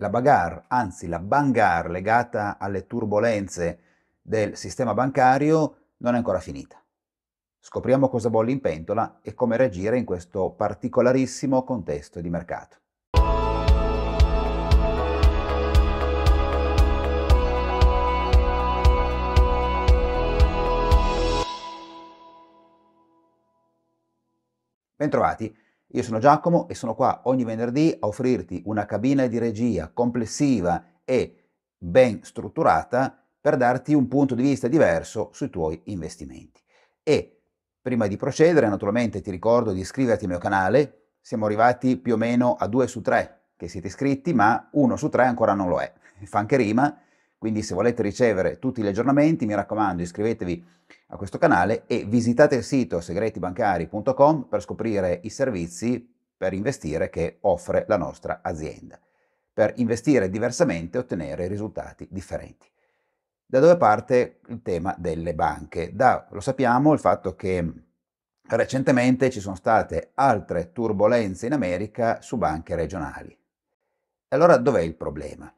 la bagarre, anzi la bangar legata alle turbulenze del sistema bancario non è ancora finita. Scopriamo cosa bolle in pentola e come reagire in questo particolarissimo contesto di mercato. Bentrovati. Io sono Giacomo e sono qua ogni venerdì a offrirti una cabina di regia complessiva e ben strutturata per darti un punto di vista diverso sui tuoi investimenti. E prima di procedere, naturalmente ti ricordo di iscriverti al mio canale, siamo arrivati più o meno a 2 su 3 che siete iscritti, ma 1 su 3 ancora non lo è. Fa anche rima, quindi se volete ricevere tutti gli aggiornamenti, mi raccomando, iscrivetevi a questo canale e visitate il sito segretibancari.com per scoprire i servizi per investire che offre la nostra azienda. Per investire diversamente e ottenere risultati differenti. Da dove parte il tema delle banche? Da, lo sappiamo, il fatto che recentemente ci sono state altre turbulenze in America su banche regionali. Allora dov'è il problema?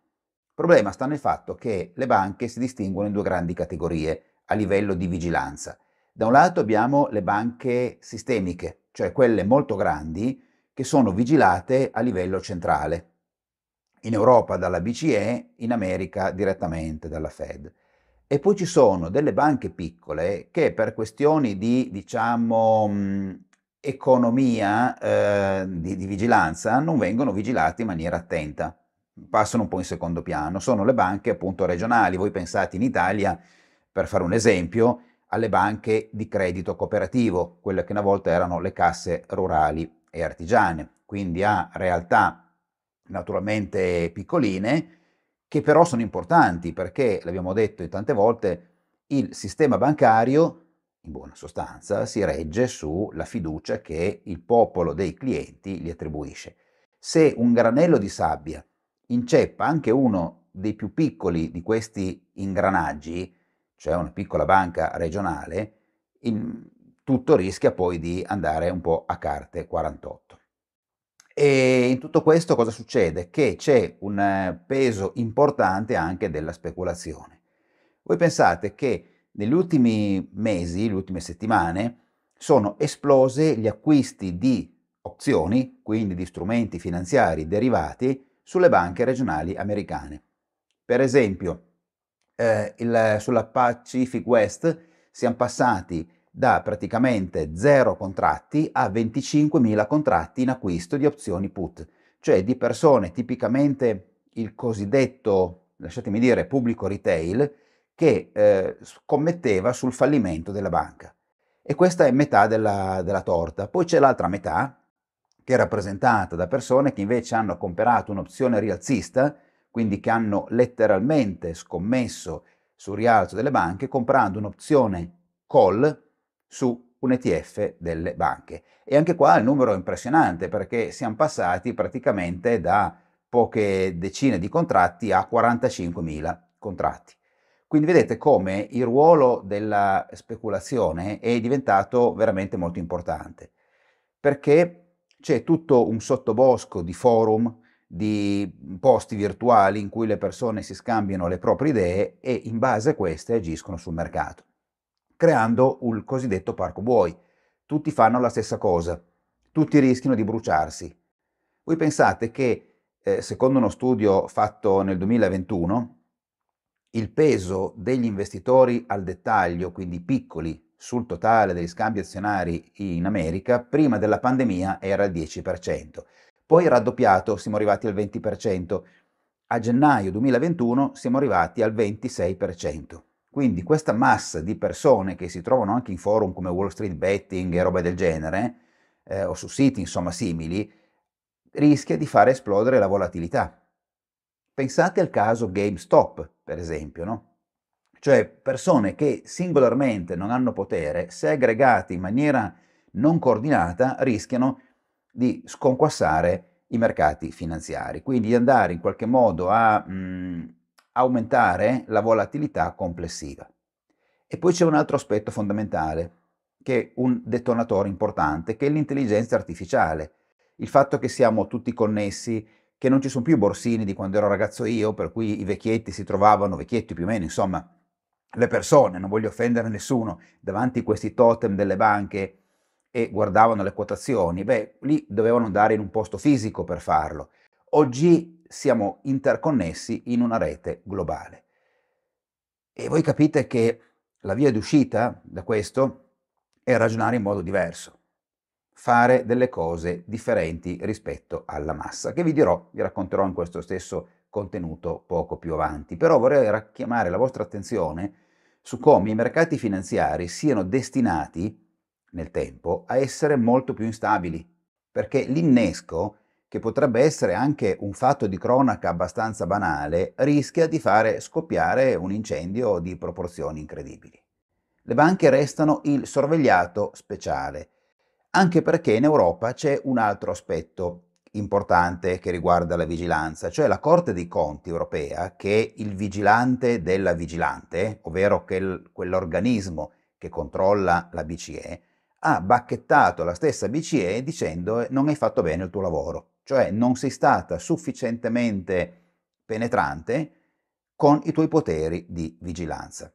Il problema sta nel fatto che le banche si distinguono in due grandi categorie a livello di vigilanza. Da un lato abbiamo le banche sistemiche, cioè quelle molto grandi, che sono vigilate a livello centrale, in Europa dalla BCE, in America direttamente dalla Fed. E poi ci sono delle banche piccole che per questioni di, diciamo, mm, economia eh, di, di vigilanza non vengono vigilate in maniera attenta passano un po' in secondo piano, sono le banche appunto regionali. Voi pensate in Italia, per fare un esempio, alle banche di credito cooperativo, quelle che una volta erano le casse rurali e artigiane, quindi a realtà naturalmente piccoline che però sono importanti perché, l'abbiamo detto tante volte, il sistema bancario in buona sostanza si regge sulla fiducia che il popolo dei clienti gli attribuisce. Se un granello di sabbia inceppa anche uno dei più piccoli di questi ingranaggi, cioè una piccola banca regionale, tutto rischia poi di andare un po' a carte 48. E in tutto questo cosa succede? Che c'è un eh, peso importante anche della speculazione. Voi pensate che negli ultimi mesi, le ultime settimane, sono esplose gli acquisti di opzioni, quindi di strumenti finanziari derivati, sulle banche regionali americane. Per esempio, eh, il, sulla Pacific West siamo passati da praticamente zero contratti a 25.000 contratti in acquisto di opzioni put, cioè di persone tipicamente il cosiddetto, lasciatemi dire, pubblico retail che eh, scommetteva sul fallimento della banca. E questa è metà della, della torta. Poi c'è l'altra metà, che è rappresentata da persone che invece hanno comperato un'opzione rialzista, quindi che hanno letteralmente scommesso sul rialzo delle banche comprando un'opzione call su un ETF delle banche. E anche qua il numero è impressionante perché siamo passati praticamente da poche decine di contratti a 45.000 contratti. Quindi vedete come il ruolo della speculazione è diventato veramente molto importante perché c'è tutto un sottobosco di forum, di posti virtuali in cui le persone si scambiano le proprie idee e in base a queste agiscono sul mercato, creando il cosiddetto parco buoi. Tutti fanno la stessa cosa, tutti rischiano di bruciarsi. Voi pensate che, eh, secondo uno studio fatto nel 2021, il peso degli investitori al dettaglio, quindi piccoli sul totale degli scambi azionari in America prima della pandemia era il 10%, poi raddoppiato siamo arrivati al 20%, a gennaio 2021 siamo arrivati al 26%. Quindi questa massa di persone che si trovano anche in forum come Wall Street Betting e roba del genere, eh, o su siti insomma simili, rischia di far esplodere la volatilità. Pensate al caso GameStop, per esempio, no? cioè persone che singolarmente non hanno potere, se aggregate in maniera non coordinata, rischiano di sconquassare i mercati finanziari, quindi di andare in qualche modo a mh, mhmm, aumentare la volatilità complessiva. E poi c'è un altro aspetto fondamentale, che è un detonatore importante, che è l'intelligenza artificiale, il fatto che siamo tutti connessi, che non ci sono più borsini di quando ero ragazzo io, per cui i vecchietti si trovavano, vecchietti più o meno, insomma, le persone, non voglio offendere nessuno, davanti a questi totem delle banche e guardavano le quotazioni, beh, lì dovevano andare in un posto fisico per farlo. Oggi siamo interconnessi in una rete globale. E voi capite che la via d'uscita da questo è ragionare in modo diverso, fare delle cose differenti rispetto alla massa, che vi dirò, vi racconterò in questo stesso video contenuto poco più avanti. Però vorrei richiamare la vostra attenzione su come i mercati finanziari siano destinati nel tempo a essere molto più instabili, perché l'innesco, che potrebbe essere anche un fatto di cronaca abbastanza banale, rischia di fare scoppiare un incendio di proporzioni incredibili. Le banche restano il sorvegliato speciale, anche perché in Europa c'è un altro aspetto importante che riguarda la vigilanza, cioè la Corte dei Conti europea, che è il vigilante della vigilante, ovvero quel, quell'organismo che controlla la BCE, ha bacchettato la stessa BCE dicendo eh, non hai fatto bene il tuo lavoro, cioè non sei stata sufficientemente penetrante con i tuoi poteri di vigilanza.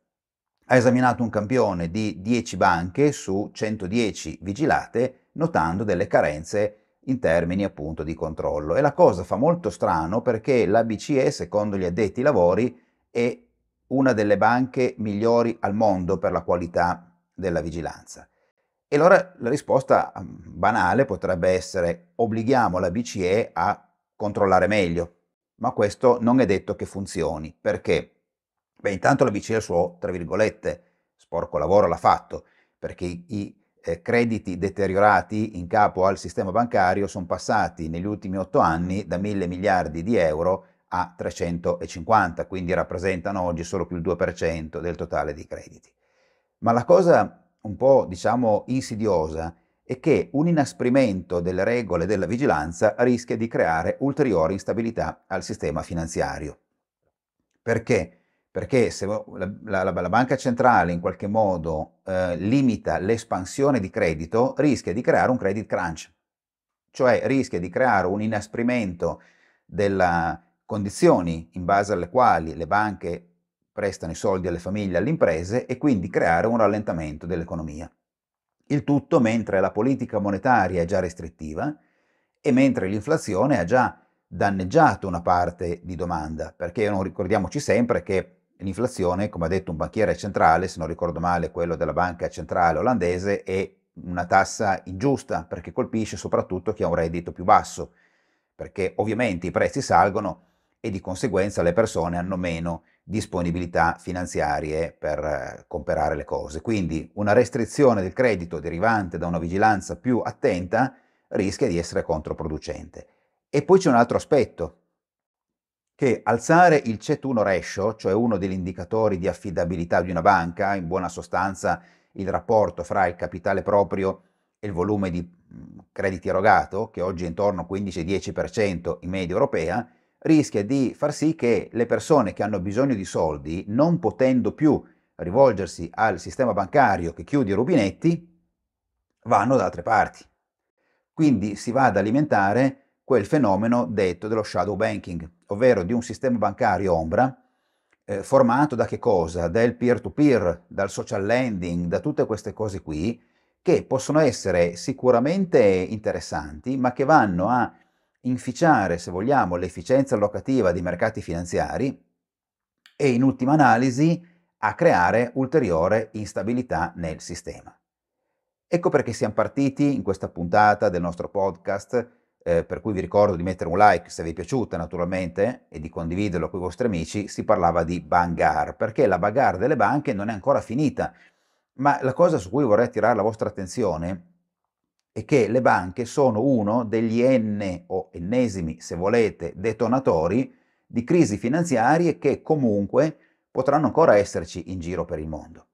Ha esaminato un campione di 10 banche su 110 vigilate, notando delle carenze in termini appunto di controllo. E la cosa fa molto strano perché la BCE, secondo gli addetti lavori, è una delle banche migliori al mondo per la qualità della vigilanza. E allora la risposta mm, banale potrebbe essere obblighiamo la BCE a controllare meglio, ma questo non è detto che funzioni, perché? Beh, intanto la BCE il suo, tra virgolette, sporco lavoro l'ha fatto, perché i eh, crediti deteriorati in capo al sistema bancario sono passati negli ultimi otto anni da 1000 miliardi di euro a 350, quindi rappresentano oggi solo più il 2% del totale dei crediti. Ma la cosa un po' diciamo insidiosa è che un inasprimento delle regole della vigilanza rischia di creare ulteriore instabilità al sistema finanziario. Perché? perché se la, la, la, banca centrale in qualche modo eh, limita l'espansione di credito, rischia di creare un credit crunch, cioè rischia di creare un inasprimento delle condizioni in base alle quali le banche prestano i soldi alle famiglie, alle imprese e quindi creare un rallentamento dell'economia. Il tutto mentre la politica monetaria è già restrittiva e mentre l'inflazione ha già danneggiato una parte di domanda, perché non ricordiamoci sempre che L'inflazione, come ha detto un banchiere centrale, se non ricordo male quello della banca centrale olandese, è una tassa ingiusta perché colpisce soprattutto chi ha un reddito più basso, perché ovviamente i prezzi salgono e di conseguenza le persone hanno meno disponibilità finanziarie per eh, comprare le cose. Quindi una restrizione del credito derivante da una vigilanza più attenta rischia di essere controproducente. E poi c'è un altro aspetto che alzare il CET1 ratio, cioè uno degli indicatori di affidabilità di una banca, in buona sostanza il rapporto fra il capitale proprio e il volume di mm, crediti erogato, che oggi è intorno al 15-10% in media europea, rischia di far sì che le persone che hanno bisogno di soldi, non potendo più rivolgersi al sistema bancario che chiude i rubinetti, vanno da altre parti. Quindi si va ad alimentare quel fenomeno detto dello shadow banking, ovvero di un sistema bancario ombra eh, formato da che cosa? Del peer-to-peer, dal social lending, da tutte queste cose qui che possono essere sicuramente interessanti, ma che vanno a inficiare, se vogliamo, l'efficienza locativa dei mercati finanziari e in ultima analisi a creare ulteriore instabilità nel sistema. Ecco perché siamo partiti in questa puntata del nostro podcast eh, per cui vi ricordo di mettere un like se vi è piaciuta naturalmente e di condividerlo con i vostri amici, si parlava di bangar, perché la bagarre delle banche non è ancora finita. Ma la cosa su cui vorrei attirare la vostra attenzione è che le banche sono uno degli n o ennesimi, se volete, detonatori di crisi finanziarie che comunque potranno ancora esserci in giro per il mondo.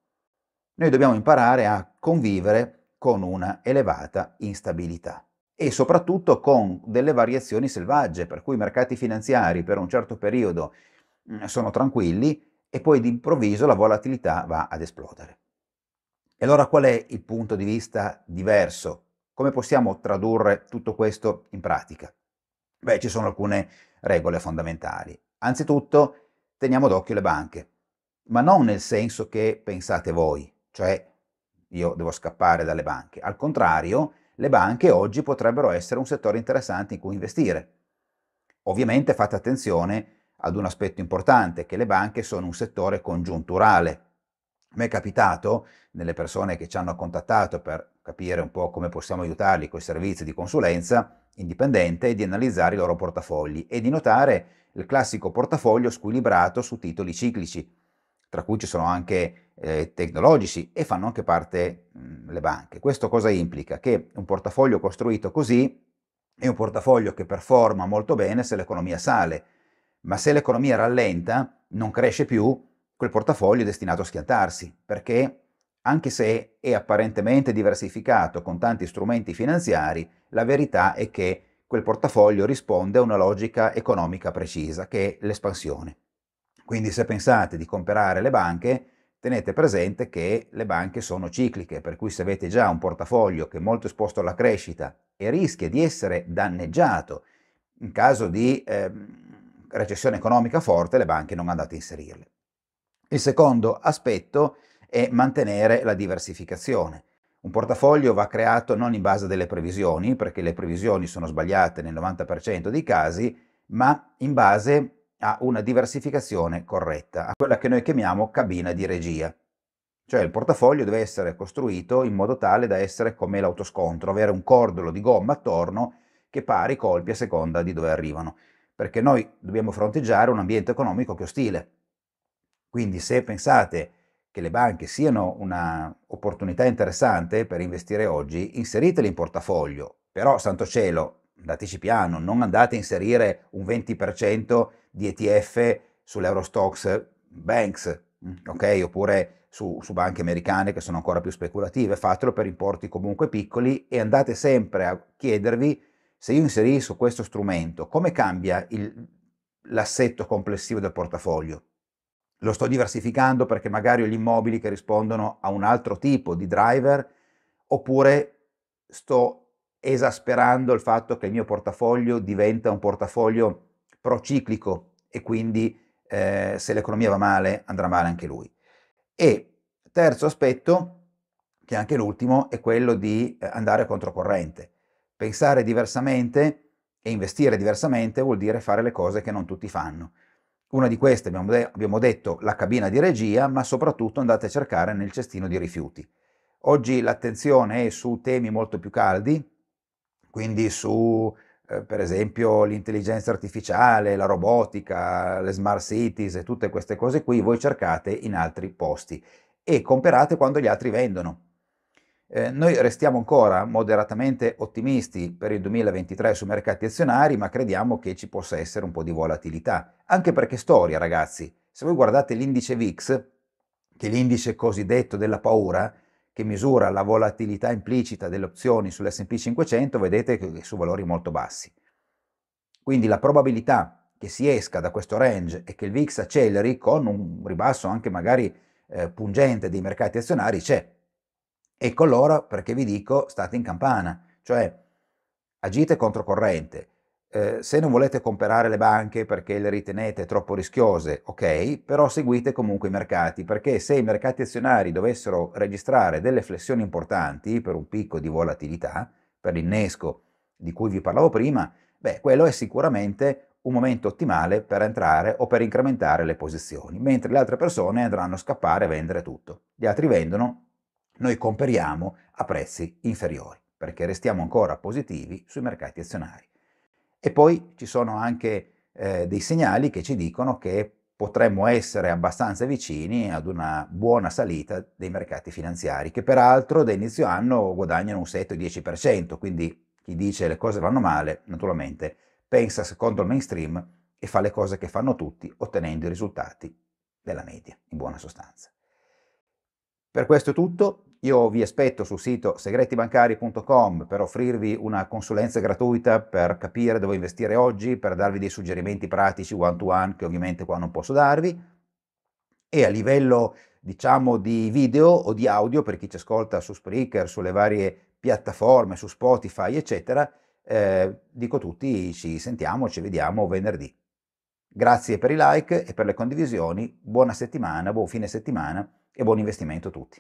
Noi dobbiamo imparare a convivere con una elevata instabilità e soprattutto con delle variazioni selvagge, per cui i mercati finanziari per un certo periodo mm, sono tranquilli e poi d'improvviso la volatilità va ad esplodere. E allora qual è il punto di vista diverso? Come possiamo tradurre tutto questo in pratica? Beh, ci sono alcune regole fondamentali. Anzitutto, teniamo d'occhio le banche, ma non nel senso che pensate voi, cioè io devo scappare dalle banche. Al contrario, le banche oggi potrebbero essere un settore interessante in cui investire. Ovviamente fate attenzione ad un aspetto importante, che le banche sono un settore congiunturale. Mi è capitato, nelle persone che ci hanno contattato per capire un po' come possiamo aiutarli con i servizi di consulenza indipendente, di analizzare i loro portafogli e di notare il classico portafoglio squilibrato su titoli ciclici, tra cui ci sono anche eh, tecnologici e fanno anche parte mh, mhmm, le banche. Questo cosa implica? Che un portafoglio costruito così è un portafoglio che performa molto bene se l'economia sale, ma se l'economia rallenta, non cresce più, quel portafoglio è destinato a schiantarsi, perché anche se è apparentemente diversificato con tanti strumenti finanziari, la verità è che quel portafoglio risponde a una logica economica precisa, che è l'espansione. Quindi se pensate di comprare le banche, tenete presente che le banche sono cicliche, per cui se avete già un portafoglio che è molto esposto alla crescita e rischia di essere danneggiato in caso di eh, recessione economica forte, le banche non andate a inserirle. Il secondo aspetto è mantenere la diversificazione. Un portafoglio va creato non in base alle previsioni, perché le previsioni sono sbagliate nel 90% dei casi, ma in base a una diversificazione corretta, a quella che noi chiamiamo cabina di regia. Cioè il portafoglio deve essere costruito in modo tale da essere come l'autoscontro, avere un cordolo di gomma attorno che pari colpi a seconda di dove arrivano, perché noi dobbiamo fronteggiare un ambiente economico che è ostile. Quindi se pensate che le banche siano un'opportunità interessante per investire oggi, inseritele in portafoglio, però santo cielo, dateci piano, non andate a inserire un 20% di ETF sull'Eurostox Banks, mm, ok? oppure su, su, banche americane che sono ancora più speculative, fatelo per importi comunque piccoli e andate sempre a chiedervi se io inserisco questo strumento, come cambia il, l'assetto complessivo del portafoglio? Lo sto diversificando perché magari ho gli immobili che rispondono a un altro tipo di driver oppure sto esasperando il fatto che il mio portafoglio diventa un portafoglio prociclico e quindi eh, se l'economia va male andrà male anche lui. E terzo aspetto, che è anche l'ultimo, è quello di eh, andare controcorrente. Pensare diversamente e investire diversamente vuol dire fare le cose che non tutti fanno. Una di queste abbiamo, de- abbiamo detto la cabina di regia, ma soprattutto andate a cercare nel cestino di rifiuti. Oggi l'attenzione è su temi molto più caldi, quindi su eh, per esempio l'intelligenza artificiale, la robotica, le smart cities e tutte queste cose qui, voi cercate in altri posti e comprate quando gli altri vendono. Eh, noi restiamo ancora moderatamente ottimisti per il 2023 sui mercati azionari, ma crediamo che ci possa essere un po' di volatilità. Anche perché storia, ragazzi, se voi guardate l'indice VIX, che è l'indice cosiddetto della paura, che misura la volatilità implicita delle opzioni sull'S&P 500, vedete che su valori molto bassi. Quindi la probabilità che si esca da questo range e che il VIX acceleri con un ribasso anche magari eh, pungente dei mercati azionari c'è. E allora perché vi dico state in campana, cioè agite controcorrente, Ehm, se non volete comprare le banche perché le ritenete troppo rischiose, ok, però seguite comunque i mercati, perché se i mercati azionari dovessero registrare delle flessioni importanti per un picco di volatilità, per l'innesco di cui vi parlavo prima, beh, quello è sicuramente un momento ottimale per entrare o per incrementare le posizioni, mentre le altre persone andranno a scappare a vendere tutto. Gli altri vendono, noi comperiamo a prezzi inferiori, perché restiamo ancora positivi sui mercati azionari. E poi ci sono anche eh, dei segnali che ci dicono che potremmo essere abbastanza vicini ad una buona salita dei mercati finanziari, che peraltro da inizio anno guadagnano un 7-10%, quindi chi dice le cose vanno male, naturalmente, pensa secondo il mainstream e fa le cose che fanno tutti, ottenendo i risultati della media, in buona sostanza. Per questo è tutto, io vi aspetto sul sito segretibancari.com per offrirvi una consulenza gratuita per capire dove investire oggi, per darvi dei suggerimenti pratici one to one che ovviamente qua non posso darvi. E a livello diciamo di video o di audio per chi ci ascolta su Spreaker, sulle varie piattaforme, su Spotify, eccetera, eh, dico tutti ci sentiamo, ci vediamo venerdì. Grazie per i like e per le condivisioni, buona settimana, buon fine settimana e buon investimento a tutti.